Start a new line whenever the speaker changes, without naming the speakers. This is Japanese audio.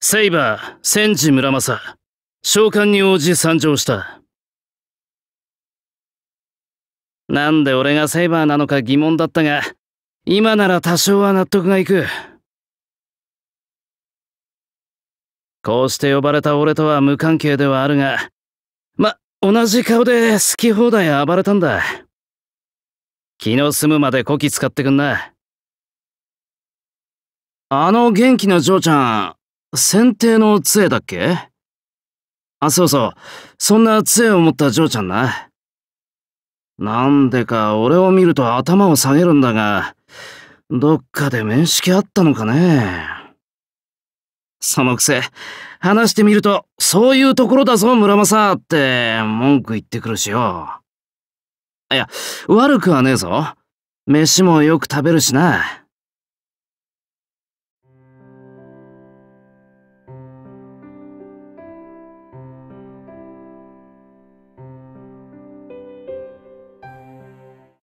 セイバー、千治村正、召喚に応じ参上した。なんで俺がセイバーなのか疑問だったが、今なら多少は納得がいく。こうして呼ばれた俺とは無関係ではあるが、ま、同じ顔で好き放題暴れたんだ。気の済むまでこき使ってくんな。あの元気な嬢ちゃん、先帝の杖だっけあ、そうそう。そんな杖を持った嬢ちゃんな。なんでか俺を見ると頭を下げるんだが、どっかで面識あったのかね。そのくせ、話してみると、そういうところだぞ、村正って文句言ってくるしよ。いや、悪くはねえぞ。飯もよく食べるしな。